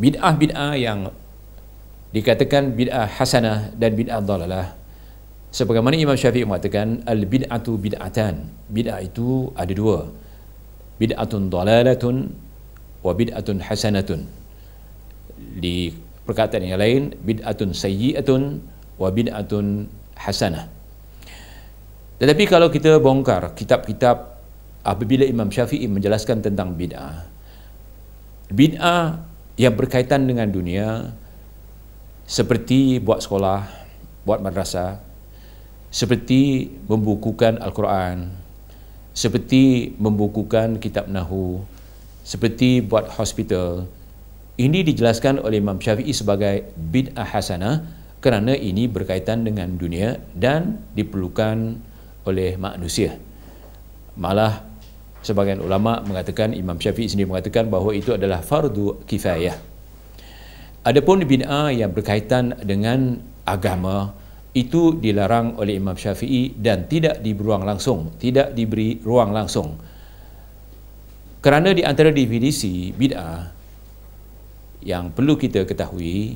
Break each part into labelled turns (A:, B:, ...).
A: bid'ah-bid'ah yang dikatakan bid'ah hasanah dan bid'ah dalalah sebagaimana Imam Syafi'i mengatakan al bid'atu bid'atan bid'ah itu ada dua bid'atun dalalatun wa bid'atun hasanatun di perkataan yang lain bid'atun sayyi'atun wa bid'atun hasanah tetapi kalau kita bongkar kitab-kitab apabila Imam Syafi'i menjelaskan tentang bid'ah bid'ah yang berkaitan dengan dunia seperti buat sekolah, buat madrasah, seperti membukukan Al-Quran, seperti membukukan kitab Nahu, seperti buat hospital. Ini dijelaskan oleh Imam Syafi'i sebagai bid'ah hasanah kerana ini berkaitan dengan dunia dan diperlukan oleh manusia. Malah sebagian ulama mengatakan Imam Syafi'i sendiri mengatakan bahawa itu adalah fardu kifayah. Adapun bid'ah yang berkaitan dengan agama itu dilarang oleh Imam Syafi'i dan tidak diberi ruang langsung, tidak diberi ruang langsung. Kerana di antara definisi bid'ah yang perlu kita ketahui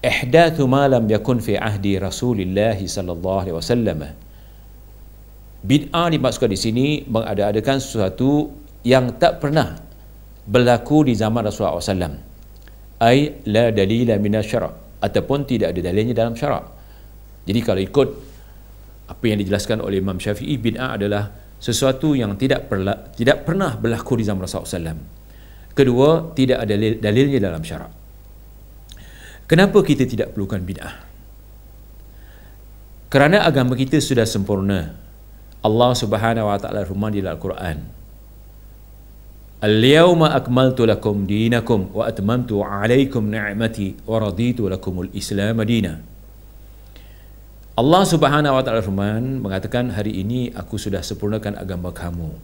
A: ihdathu ma lam yakun fi ahdi Rasulillah sallallahu alaihi wasallam Bid'ah dimaksudkan di sini mengada-adakan sesuatu yang tak pernah berlaku di zaman Rasulullah SAW. Ay la dalila minas syara' ataupun tidak ada dalilnya dalam syara' Jadi kalau ikut apa yang dijelaskan oleh Imam Syafi'i bid'ah adalah sesuatu yang tidak perla, tidak pernah berlaku di zaman Rasulullah SAW. Kedua, tidak ada dalil, dalilnya dalam syarak. Kenapa kita tidak perlukan bid'ah? Kerana agama kita sudah sempurna. Allah Subhanahu wa taala firman di Al-Quran. Al-yawma akmaltu lakum dinakum wa atmamtu 'alaykum ni'mati wa raditu lakum al-Islam dinan. Allah Subhanahu wa taala firman mengatakan hari ini aku sudah sempurnakan agama kamu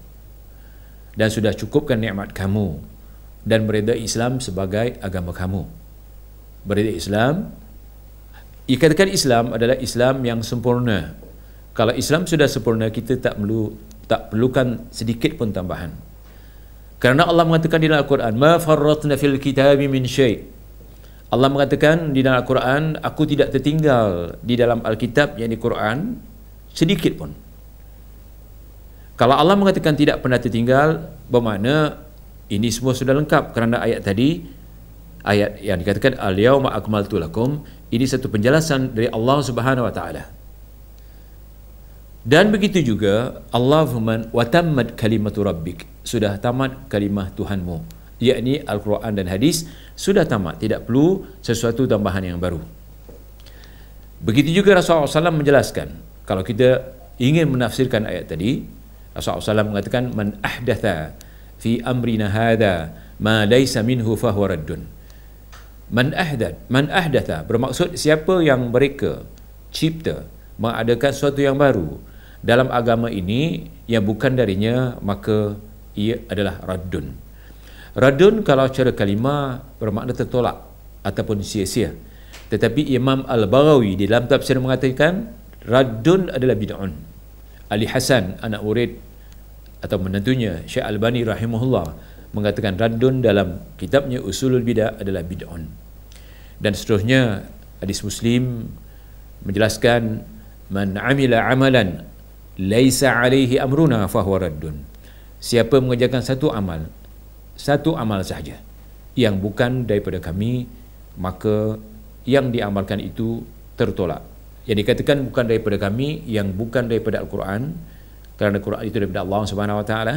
A: dan sudah cukupkan nikmat kamu dan mereda Islam sebagai agama kamu. Berita Islam Ikatkan Islam adalah Islam yang sempurna kalau Islam sudah sempurna kita tak perlu tak perlukan sedikit pun tambahan kerana Allah mengatakan di dalam Al-Quran ma farratna fil kitabi min syai' Allah mengatakan di dalam Al-Quran aku tidak tertinggal di dalam Al-Kitab yang di Quran sedikit pun kalau Allah mengatakan tidak pernah tertinggal bermakna ini semua sudah lengkap kerana ayat tadi ayat yang dikatakan al-yauma akmaltu lakum ini satu penjelasan dari Allah Subhanahu wa taala. Dan begitu juga Allahumma watammat kalimatu rabbik sudah tamat kalimah Tuhanmu yakni Al-Quran dan hadis sudah tamat tidak perlu sesuatu tambahan yang baru Begitu juga Rasulullah SAW menjelaskan kalau kita ingin menafsirkan ayat tadi Rasulullah SAW mengatakan man ahdatha fi amrina hadha ma laysa minhu fahuwa raddun man ahdath man ahdatha bermaksud siapa yang mereka cipta mengadakan sesuatu yang baru dalam agama ini yang bukan darinya maka ia adalah radun radun kalau cara kalima bermakna tertolak ataupun sia-sia tetapi Imam Al-Barawi di dalam tafsir mengatakan radun adalah bid'un Ali Hasan anak murid atau menentunya Syekh bani rahimahullah mengatakan radun dalam kitabnya Usulul Bidah adalah bid'un dan seterusnya hadis Muslim menjelaskan man amila amalan laisa alaihi amruna fahuwa raddun siapa mengerjakan satu amal satu amal sahaja yang bukan daripada kami maka yang diamalkan itu tertolak yang dikatakan bukan daripada kami yang bukan daripada Al-Quran kerana quran itu daripada Allah Subhanahu Wa Taala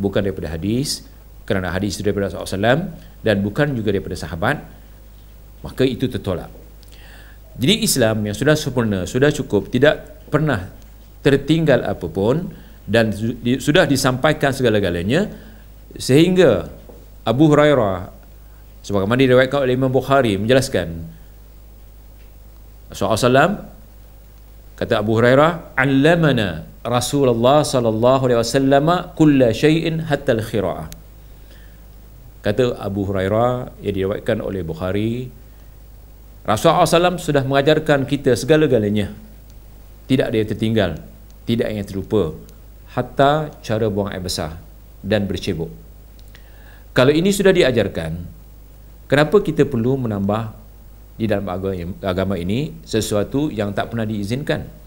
A: bukan daripada hadis kerana hadis itu daripada SAW dan bukan juga daripada sahabat maka itu tertolak jadi Islam yang sudah sempurna sudah cukup tidak pernah tertinggal apapun dan sudah disampaikan segala-galanya sehingga Abu Hurairah sebagaimana diriwayatkan oleh Imam Bukhari menjelaskan Rasulullah kata Abu Hurairah allamana Rasulullah sallallahu alaihi wasallam kull shay'in hatta al-khira'ah kata Abu Hurairah yang diriwayatkan oleh Bukhari Rasulullah SAW sudah mengajarkan kita segala-galanya tidak ada yang tertinggal tidak ada yang terlupa hatta cara buang air besar dan bercebok kalau ini sudah diajarkan kenapa kita perlu menambah di dalam agama ini sesuatu yang tak pernah diizinkan